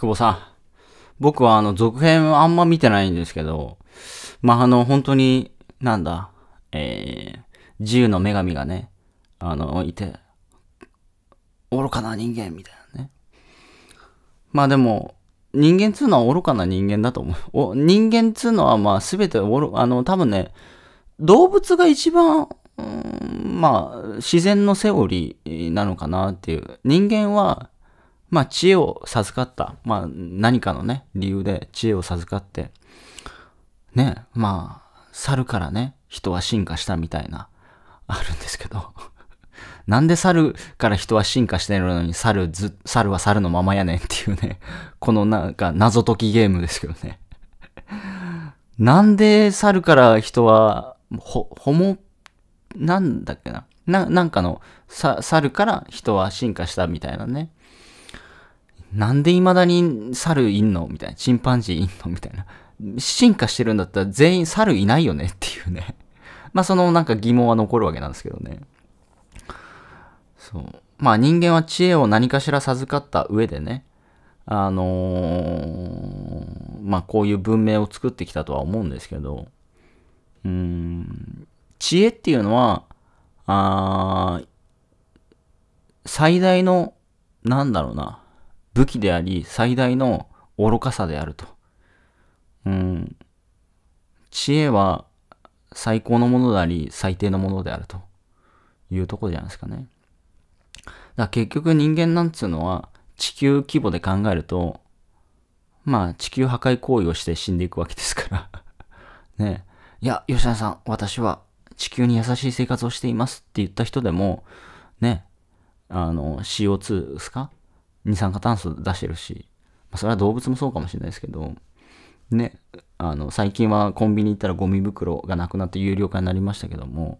久保さん。僕はあの、続編あんま見てないんですけど、まあ、あの、本当に、なんだ、えー、自由の女神がね、あの、いて、愚かな人間みたいなね。まあでも、人間っつうのは愚かな人間だと思う。人間っつうのはまあ全て愚、あの、多分ね、動物が一番、うん、まあ、自然のセオリーなのかなっていう。人間はまあ、知恵を授かった。まあ、何かのね、理由で知恵を授かって、ね、まあ、猿からね、人は進化したみたいな、あるんですけど。なんで猿から人は進化してるのに猿ず、猿は猿のままやねんっていうね、このなんか謎解きゲームですけどね。なんで猿から人は、ほ、ホモ、なんだっけな。な、なんかの、さ、猿から人は進化したみたいなね。なんで未だに猿いんのみたいな。チンパンジーいんのみたいな。進化してるんだったら全員猿いないよねっていうね。まあそのなんか疑問は残るわけなんですけどね。そう。まあ人間は知恵を何かしら授かった上でね、あのー、まあこういう文明を作ってきたとは思うんですけど、うん、知恵っていうのは、あ最大の、なんだろうな、武器であり、最大の愚かさであると。うん。知恵は最高のものであり、最低のものであるというところじゃないですかね。だから結局人間なんつうのは、地球規模で考えると、まあ地球破壊行為をして死んでいくわけですから ね。いや、吉田さん、私は地球に優しい生活をしていますって言った人でも、ね、あの、CO2 ですか二酸化炭素出してるし、まあ、それは動物もそうかもしれないですけど、ね、あの、最近はコンビニ行ったらゴミ袋がなくなって有料化になりましたけども、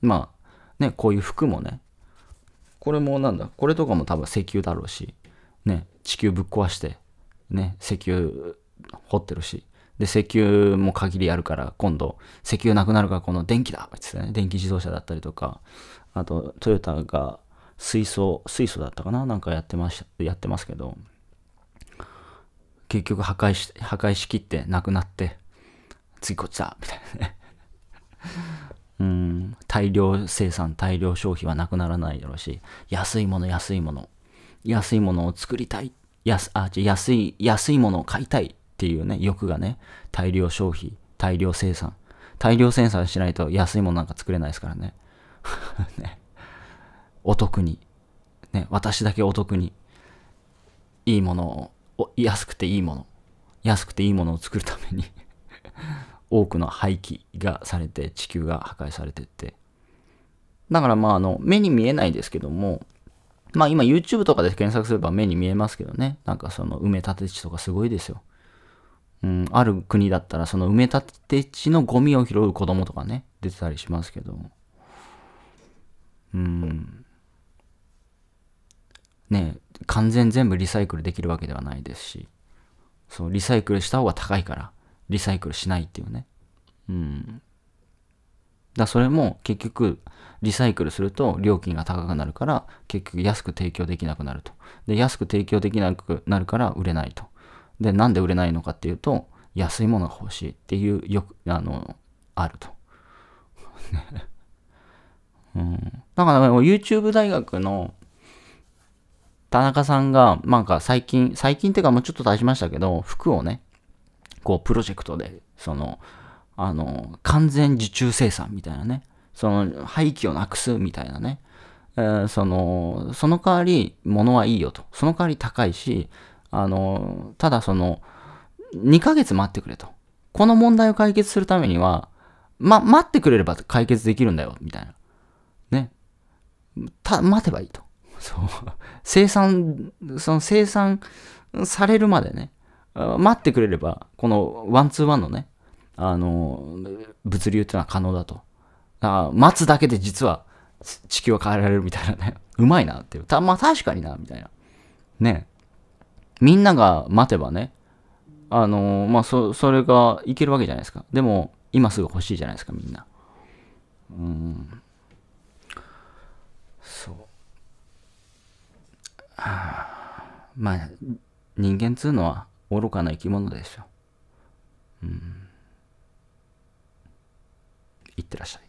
まあ、ね、こういう服もね、これもなんだ、これとかも多分石油だろうし、ね、地球ぶっ壊して、ね、石油掘ってるし、で、石油も限りあるから、今度、石油なくなるから、この電気だっつってね、電気自動車だったりとか、あと、トヨタが水素、水素だったかななんかやってました、やってますけど、結局破壊し、破壊しきってなくなって、次こっちだみたいなね うん、大量生産、大量消費はなくならないだろうし、安いもの、安いもの、安いものを作りたい、安あ安い、安いものを買いたいっていうね、欲がね、大量消費、大量生産、大量生産しないと安いものなんか作れないですからね。ねお得に、ね、私だけお得に、いいものを、安くていいもの、安くていいものを作るために 多くの廃棄がされて、地球が破壊されてって。だからまあ、あの、目に見えないですけども、まあ今 YouTube とかで検索すれば目に見えますけどね。なんかその埋め立て地とかすごいですよ。うん、ある国だったらその埋め立て地のゴミを拾う子供とかね、出てたりしますけど。うん。ね、完全全部リサイクルできるわけではないですし、そう、リサイクルした方が高いから、リサイクルしないっていうね。うん。だそれも結局、リサイクルすると料金が高くなるから、結局安く提供できなくなると。で、安く提供できなくなるから売れないと。で、なんで売れないのかっていうと、安いものが欲しいっていう、よく、あの、あると。うん。だから、YouTube 大学の、田中さんが、なんか最近、最近っていうかもうちょっと出しましたけど、服をね、こうプロジェクトで、その、あの、完全受注生産みたいなね、その、廃棄をなくすみたいなね、えー、その、その代わり物はいいよと。その代わり高いし、あの、ただその、2ヶ月待ってくれと。この問題を解決するためには、ま、待ってくれれば解決できるんだよ、みたいな。ね。た、待てばいいと。そう生産その生産されるまでね待ってくれればこのワンツーワンのねあの物流っていうのは可能だとだ待つだけで実は地球は変えられるみたいなねうまいなっていうたまあ確かになみたいなねみんなが待てばねあのまあそそれがいけるわけじゃないですかでも今すぐ欲しいじゃないですかみんなうんまあ、人間つうのは愚かな生き物でしょ。うん。いってらっしゃい。